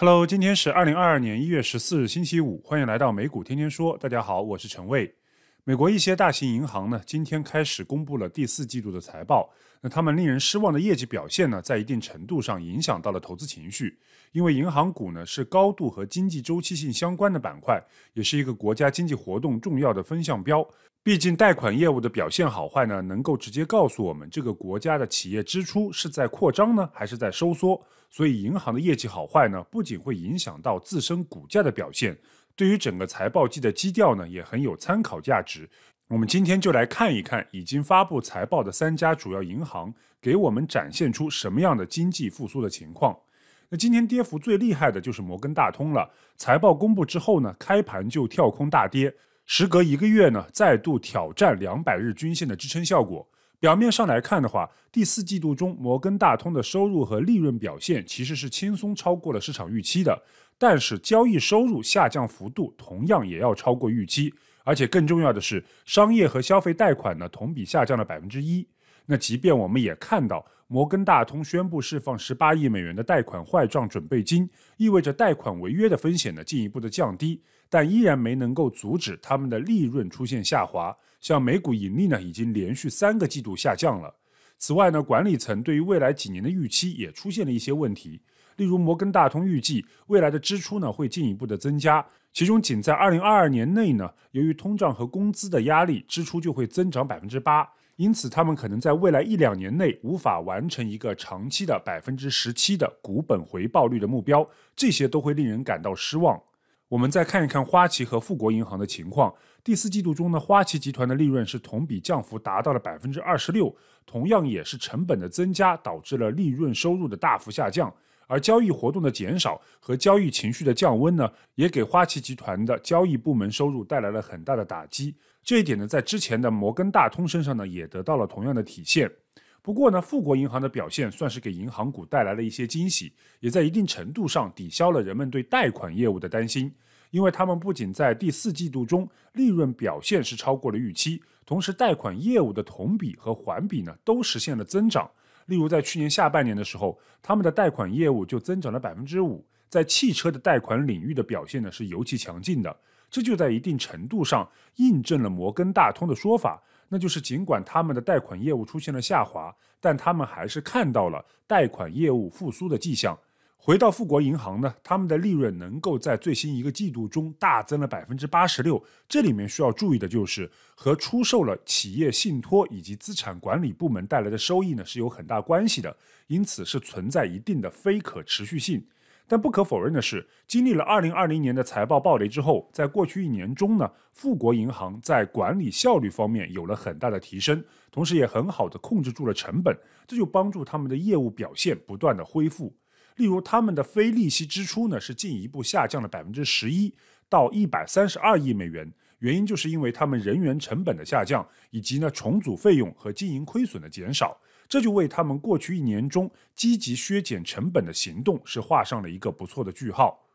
Hello，今天是二零二二年一月十四日星期五，欢迎来到美股天天说。大家好，我是陈卫。美国一些大型银行呢，今天开始公布了第四季度的财报。那他们令人失望的业绩表现呢，在一定程度上影响到了投资情绪。因为银行股呢，是高度和经济周期性相关的板块，也是一个国家经济活动重要的风向标。毕竟，贷款业务的表现好坏呢，能够直接告诉我们这个国家的企业支出是在扩张呢，还是在收缩。所以，银行的业绩好坏呢，不仅会影响到自身股价的表现。对于整个财报季的基调呢，也很有参考价值。我们今天就来看一看已经发布财报的三家主要银行，给我们展现出什么样的经济复苏的情况。那今天跌幅最厉害的就是摩根大通了。财报公布之后呢，开盘就跳空大跌，时隔一个月呢，再度挑战两百日均线的支撑效果。表面上来看的话，第四季度中摩根大通的收入和利润表现其实是轻松超过了市场预期的。但是交易收入下降幅度同样也要超过预期，而且更重要的是，商业和消费贷款呢同比下降了百分之一。那即便我们也看到摩根大通宣布释放十八亿美元的贷款坏账准备金，意味着贷款违约的风险呢进一步的降低，但依然没能够阻止他们的利润出现下滑。像美股盈利呢已经连续三个季度下降了。此外呢，管理层对于未来几年的预期也出现了一些问题。例如，摩根大通预计未来的支出呢会进一步的增加，其中仅在二零二二年内呢，由于通胀和工资的压力，支出就会增长百分之八，因此他们可能在未来一两年内无法完成一个长期的百分之十七的股本回报率的目标，这些都会令人感到失望。我们再看一看花旗和富国银行的情况，第四季度中呢，花旗集团的利润是同比降幅达到了百分之二十六，同样也是成本的增加导致了利润收入的大幅下降。而交易活动的减少和交易情绪的降温呢，也给花旗集团的交易部门收入带来了很大的打击。这一点呢，在之前的摩根大通身上呢，也得到了同样的体现。不过呢，富国银行的表现算是给银行股带来了一些惊喜，也在一定程度上抵消了人们对贷款业务的担心。因为他们不仅在第四季度中利润表现是超过了预期，同时贷款业务的同比和环比呢，都实现了增长。例如，在去年下半年的时候，他们的贷款业务就增长了百分之五，在汽车的贷款领域的表现呢是尤其强劲的，这就在一定程度上印证了摩根大通的说法，那就是尽管他们的贷款业务出现了下滑，但他们还是看到了贷款业务复苏的迹象。回到富国银行呢，他们的利润能够在最新一个季度中大增了百分之八十六。这里面需要注意的就是，和出售了企业信托以及资产管理部门带来的收益呢是有很大关系的，因此是存在一定的非可持续性。但不可否认的是，经历了二零二零年的财报暴雷之后，在过去一年中呢，富国银行在管理效率方面有了很大的提升，同时也很好的控制住了成本，这就帮助他们的业务表现不断的恢复。例如，他们的非利息支出呢是进一步下降了百分之十一到一百三十二亿美元，原因就是因为他们人员成本的下降，以及呢重组费用和经营亏损的减少，这就为他们过去一年中积极削减成本的行动是画上了一个不错的句号。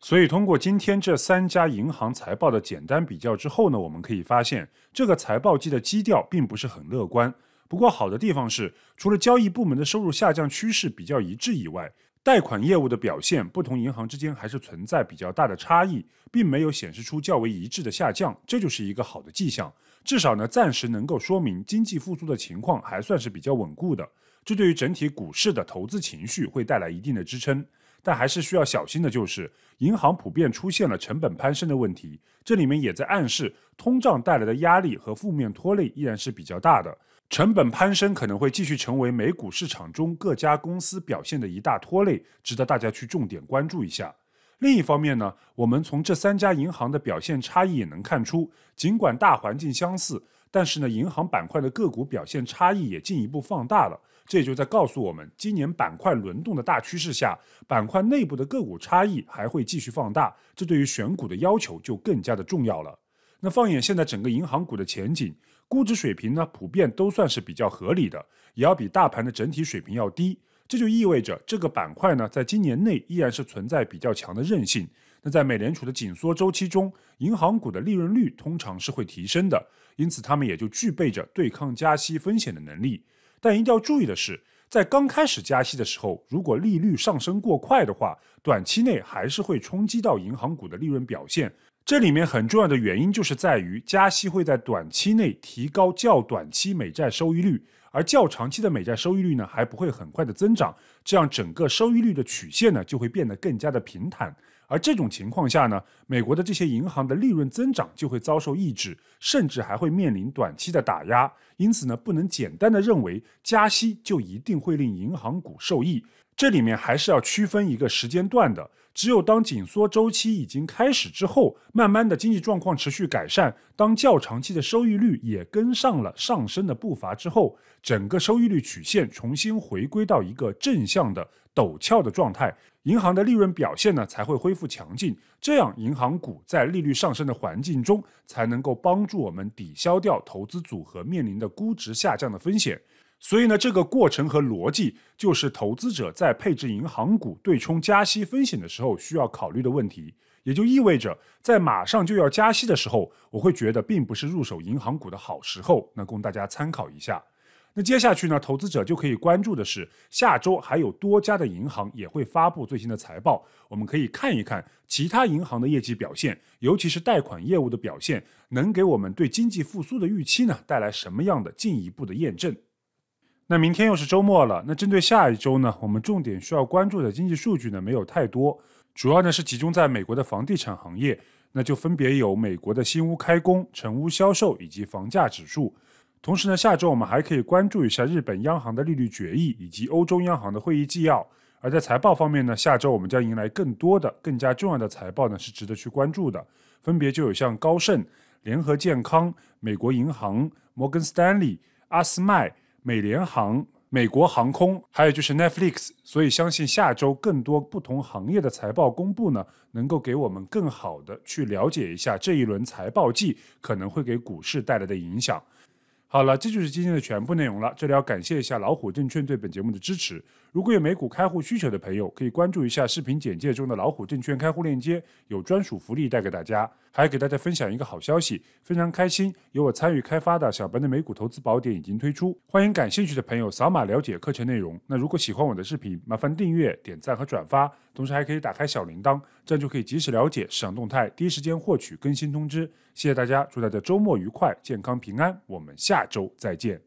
所以，通过今天这三家银行财报的简单比较之后呢，我们可以发现，这个财报季的基调并不是很乐观。不过，好的地方是，除了交易部门的收入下降趋势比较一致以外，贷款业务的表现，不同银行之间还是存在比较大的差异，并没有显示出较为一致的下降，这就是一个好的迹象。至少呢，暂时能够说明经济复苏的情况还算是比较稳固的，这对于整体股市的投资情绪会带来一定的支撑。但还是需要小心的就是，银行普遍出现了成本攀升的问题，这里面也在暗示通胀带来的压力和负面拖累依然是比较大的。成本攀升可能会继续成为美股市场中各家公司表现的一大拖累，值得大家去重点关注一下。另一方面呢，我们从这三家银行的表现差异也能看出，尽管大环境相似，但是呢，银行板块的个股表现差异也进一步放大了。这也就在告诉我们，今年板块轮动的大趋势下，板块内部的个股差异还会继续放大，这对于选股的要求就更加的重要了。那放眼现在整个银行股的前景。估值水平呢，普遍都算是比较合理的，也要比大盘的整体水平要低。这就意味着这个板块呢，在今年内依然是存在比较强的韧性。那在美联储的紧缩周期中，银行股的利润率通常是会提升的，因此他们也就具备着对抗加息风险的能力。但一定要注意的是，在刚开始加息的时候，如果利率上升过快的话，短期内还是会冲击到银行股的利润表现。这里面很重要的原因就是在于，加息会在短期内提高较短期美债收益率，而较长期的美债收益率呢，还不会很快的增长，这样整个收益率的曲线呢，就会变得更加的平坦。而这种情况下呢，美国的这些银行的利润增长就会遭受抑制，甚至还会面临短期的打压。因此呢，不能简单的认为加息就一定会令银行股受益。这里面还是要区分一个时间段的。只有当紧缩周期已经开始之后，慢慢的经济状况持续改善，当较长期的收益率也跟上了上升的步伐之后，整个收益率曲线重新回归到一个正向的陡峭的状态，银行的利润表现呢才会恢复强劲。这样，银行股在利率上升的环境中才能够帮助我们抵消掉投资组合面临的估值下降的风险。所以呢，这个过程和逻辑就是投资者在配置银行股对冲加息风险的时候需要考虑的问题。也就意味着，在马上就要加息的时候，我会觉得并不是入手银行股的好时候。那供大家参考一下。那接下去呢，投资者就可以关注的是，下周还有多家的银行也会发布最新的财报，我们可以看一看其他银行的业绩表现，尤其是贷款业务的表现，能给我们对经济复苏的预期呢带来什么样的进一步的验证。那明天又是周末了。那针对下一周呢，我们重点需要关注的经济数据呢没有太多，主要呢是集中在美国的房地产行业。那就分别有美国的新屋开工、成屋销售以及房价指数。同时呢，下周我们还可以关注一下日本央行的利率决议以及欧洲央行的会议纪要。而在财报方面呢，下周我们将迎来更多的、更加重要的财报呢是值得去关注的。分别就有像高盛、联合健康、美国银行、摩根斯丹利、阿斯麦。美联航、美国航空，还有就是 Netflix，所以相信下周更多不同行业的财报公布呢，能够给我们更好的去了解一下这一轮财报季可能会给股市带来的影响。好了，这就是今天的全部内容了。这里要感谢一下老虎证券对本节目的支持。如果有美股开户需求的朋友，可以关注一下视频简介中的老虎证券开户链接，有专属福利带给大家。还给大家分享一个好消息，非常开心，有我参与开发的小白的美股投资宝典已经推出，欢迎感兴趣的朋友扫码了解课程内容。那如果喜欢我的视频，麻烦订阅、点赞和转发，同时还可以打开小铃铛，这样就可以及时了解市场动态，第一时间获取更新通知。谢谢大家，祝大家周末愉快、健康平安，我们下周再见。